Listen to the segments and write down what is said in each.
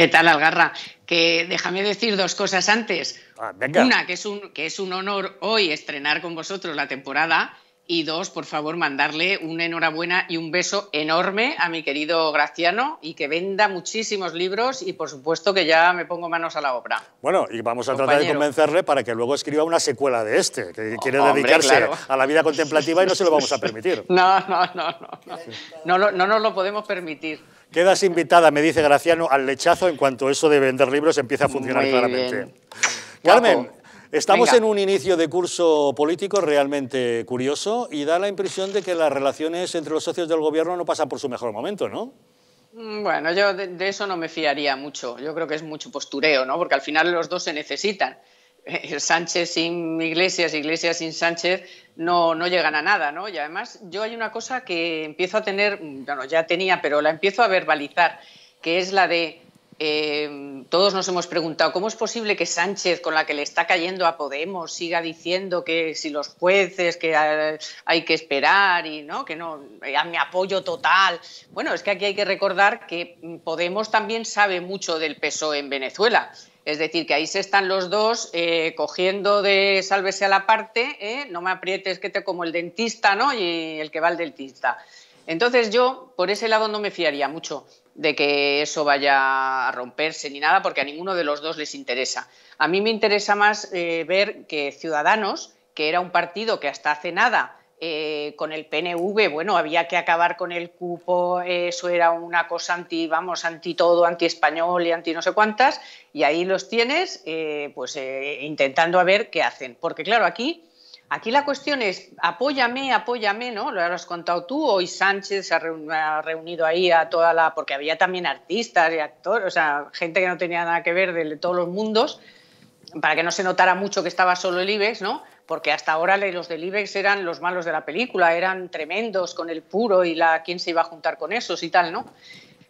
¿Qué tal, Algarra? Que déjame decir dos cosas antes. Ah, una, que es, un, que es un honor hoy estrenar con vosotros la temporada. Y dos, por favor, mandarle una enhorabuena y un beso enorme a mi querido Graciano y que venda muchísimos libros y, por supuesto, que ya me pongo manos a la obra. Bueno, y vamos a tratar de convencerle para que luego escriba una secuela de este, que quiere dedicarse a la vida contemplativa y no se lo vamos a permitir. no, no, no, no, no, no, no, no nos lo podemos permitir. Quedas invitada, me dice Graciano, al lechazo en cuanto eso de vender libros empieza a funcionar claramente. Carmen, Estamos en un inicio de curso político realmente curioso y da la impresión de que las relaciones entre los socios del gobierno no pasan por su mejor momento, ¿no? Mm, bueno, yo de, de eso no me fiaría mucho. Yo creo que es mucho postureo, ¿no? Porque al final los dos se necesitan. Eh, Sánchez sin Iglesias, Iglesias sin Sánchez, no, no, llegan a nada, ¿no? Y además yo hay una cosa que empiezo a tener, bueno, ya tenía, pero la empiezo a verbalizar, que es la de, eh, todos nos hemos preguntado, ¿cómo es posible que Sánchez, con la que le está cayendo a Podemos, siga diciendo que si los jueces, que hay que esperar y, ¿no? Que no, eh, a mi apoyo total. Bueno, es que aquí hay que recordar que Podemos también sabe mucho del peso e en Venezuela es decir, que ahí se están los dos eh, cogiendo de sálvese a la parte, eh, no me aprietes que te como el dentista ¿no? y el que va al dentista. Entonces yo por ese lado no me fiaría mucho de que eso vaya a romperse ni nada, porque a ninguno de los dos les interesa. A mí me interesa más eh, ver que Ciudadanos, que era un partido que hasta hace nada eh, con el PNV, bueno, había que acabar con el cupo, eso era una cosa anti, vamos, anti todo, anti español y anti no sé cuántas, y ahí los tienes, eh, pues eh, intentando a ver qué hacen. Porque claro, aquí, aquí la cuestión es, apóyame, apóyame, ¿no? Lo has contado tú, hoy Sánchez se ha, reunido, ahí a toda la, porque había también artistas y actores, o sea, gente que no tenía nada que ver de, todos los mundos, para que no se notara mucho que estaba solo el IBEX, ¿no? porque hasta ahora los del IBEX eran los malos de la película, eran tremendos con el puro y la quién se iba a juntar con esos y tal, ¿no?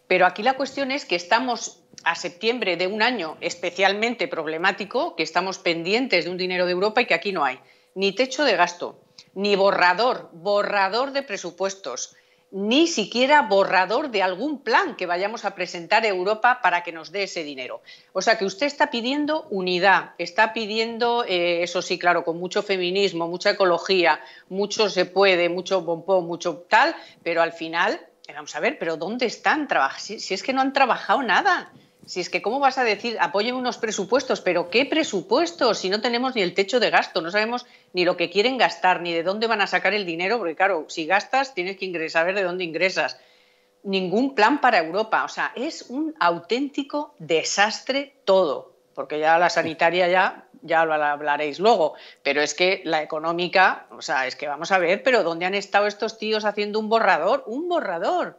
Pero aquí la cuestión es que estamos a septiembre de un año especialmente problemático, que estamos pendientes de un dinero de Europa y que aquí no hay ni techo de gasto, ni borrador, borrador de presupuestos, ni siquiera borrador de algún plan que vayamos a presentar a Europa para que nos dé ese dinero. O sea que usted está pidiendo unidad, está pidiendo, eh, eso sí, claro, con mucho feminismo, mucha ecología, mucho se puede, mucho bompón, mucho tal, pero al final, eh, vamos a ver, pero ¿dónde están? si es que no han trabajado nada. Si es que, ¿cómo vas a decir, apoyen unos presupuestos? Pero ¿qué presupuestos? Si no tenemos ni el techo de gasto, no sabemos ni lo que quieren gastar, ni de dónde van a sacar el dinero, porque claro, si gastas tienes que saber de dónde ingresas. Ningún plan para Europa. O sea, es un auténtico desastre todo, porque ya la sanitaria ya ya lo hablaréis luego, pero es que la económica, o sea, es que vamos a ver, pero ¿dónde han estado estos tíos haciendo un borrador? Un borrador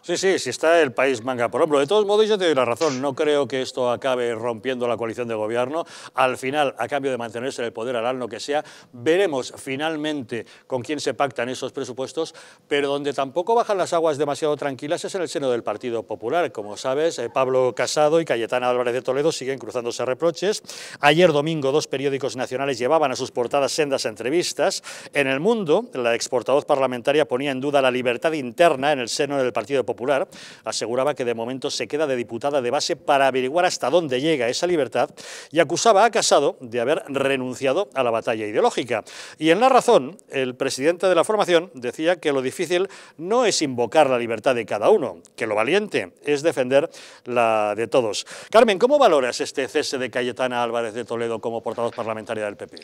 Sí, sí, si está el país manga por hombro. De todos modos, yo te doy la razón. No creo que esto acabe rompiendo la coalición de gobierno. Al final, a cambio de mantenerse en el poder, harán lo que sea. Veremos finalmente con quién se pactan esos presupuestos, pero donde tampoco bajan las aguas demasiado tranquilas es en el seno del Partido Popular. Como sabes, eh, Pablo Casado y Cayetana Álvarez de Toledo siguen cruzándose reproches. Ayer domingo, dos periódicos nacionales llevaban a sus portadas sendas entrevistas. En El Mundo, la exportadora parlamentaria ponía en duda la libertad interna en el seno del Partido Popular Popular, aseguraba que de momento se queda de diputada de base para averiguar hasta dónde llega esa libertad y acusaba a Casado de haber renunciado a la batalla ideológica. Y en La Razón, el presidente de la formación decía que lo difícil no es invocar la libertad de cada uno, que lo valiente es defender la de todos. Carmen, ¿cómo valoras este cese de Cayetana Álvarez de Toledo como portavoz parlamentaria del PP?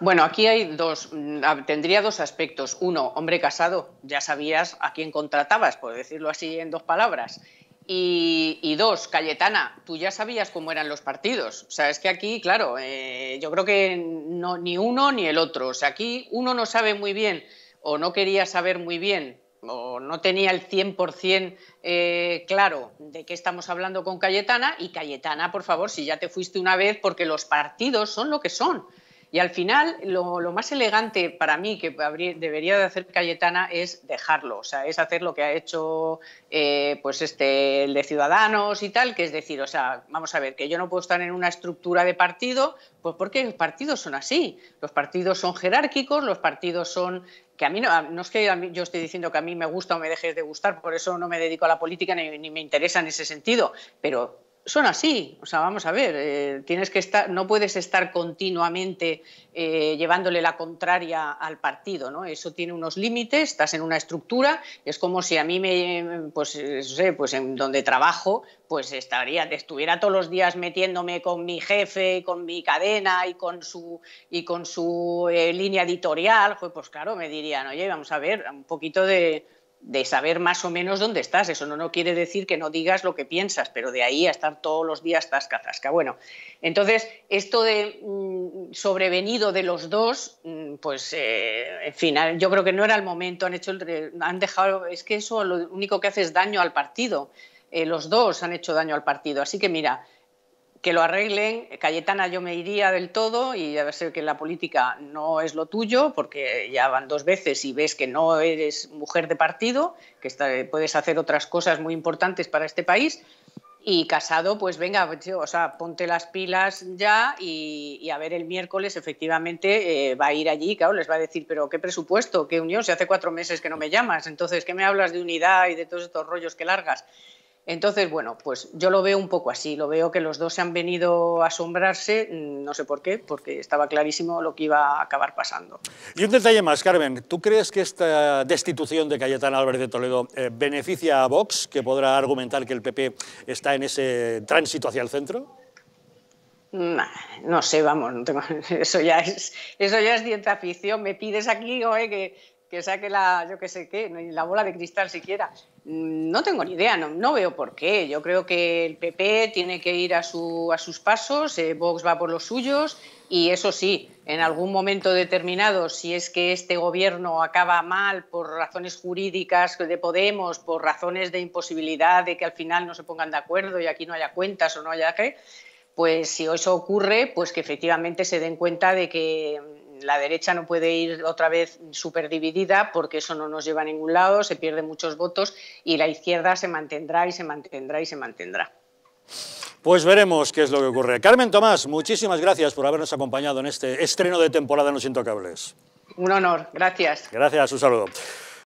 Bueno, aquí hay dos, mm, tendría dos aspectos. Uno, hombre casado, ya sabías a quién contratabas, por decirlo así en dos palabras. Y, dos, Cayetana, tú ya sabías cómo eran los partidos. O sea, es que aquí, claro, eh, yo creo que no, ni uno ni el otro. O sea, aquí uno no sabe muy bien o no quería saber muy bien o no tenía el 100% eh, claro de qué estamos hablando con Cayetana. Y Cayetana, por favor, si ya te fuiste una vez, porque los partidos son lo que son. Y al final, lo, más elegante para mí que debería de hacer Cayetana es dejarlo, o sea, es hacer lo que ha hecho eh, pues este, el de Ciudadanos y tal, que es decir, o sea, vamos a ver, que yo no puedo estar en una estructura de partido, pues porque los partidos son así, los partidos son jerárquicos, los partidos son que a mí no, es que yo esté diciendo que a mí me gusta o me dejes de gustar, por eso no me dedico a la política ni me interesa en ese sentido, pero son así. O sea, vamos a ver, eh, tienes que estar, no puedes estar continuamente eh, llevándole la contraria al partido, ¿no? Eso tiene unos límites, estás en una estructura, es como si a mí me, pues, eh, sé, pues en donde trabajo, pues estaría, estuviera todos los días metiéndome con mi jefe, con mi cadena y con su, y con su línea editorial, pues claro, me dirían, oye, vamos a ver, un poquito de de saber más o menos dónde estás. Eso no, no, quiere decir que no digas lo que piensas, pero de ahí a estar todos los días tasca, tasca. Bueno, entonces, esto de mm, sobrevenido de los dos, mm, pues, eh, en fin, yo creo que no era el momento. Han, hecho han dejado, es que eso lo único que hace es daño al partido. Eh, los dos han hecho daño al partido. Así que mira, que lo arreglen. Cayetana, yo me iría del todo y a ver si que la política no es lo tuyo, porque ya van dos veces y ves que no eres mujer de partido, que puedes hacer otras cosas muy importantes para este país. Y casado, pues venga, o sea, ponte las pilas ya y, a ver el miércoles, efectivamente, eh, va a ir allí, claro, les va a decir, pero ¿qué presupuesto? ¿Qué unión? Si hace cuatro meses que no me llamas, entonces, ¿qué me hablas de unidad y de todos estos rollos que largas? Entonces, bueno, pues yo lo veo un poco así, lo veo que los dos se han venido a asombrarse, mm, no sé por qué, porque estaba clarísimo lo que iba a acabar pasando. Y un detalle más, Carmen, ¿tú crees que esta destitución de Cayetán Álvarez de Toledo eh, beneficia a Vox, que podrá argumentar que el PP está en ese tránsito hacia el centro? no sé, vamos, eso, ya es, eso ya es ficción. Me pides aquí oye, que que saque la, yo qué sé qué, la bola de cristal siquiera. Mm, no tengo ni idea, no, no veo por qué. Yo creo que el PP tiene que ir a, su, a sus pasos, eh, Vox va por los suyos y eso sí, en algún momento determinado, si es que este gobierno acaba mal por razones jurídicas de Podemos, por razones de imposibilidad de que al final no se pongan de acuerdo y aquí no haya cuentas o no haya qué, pues si eso ocurre, pues que efectivamente se den cuenta de que la derecha no puede ir otra vez súper dividida porque eso no nos lleva a ningún lado, se pierden muchos votos y la izquierda se mantendrá y se mantendrá y se mantendrá. Pues veremos qué es lo que ocurre. Carmen Tomás, muchísimas gracias por habernos acompañado en este estreno de temporada en Los Intocables. Un honor, gracias. Gracias, un saludo.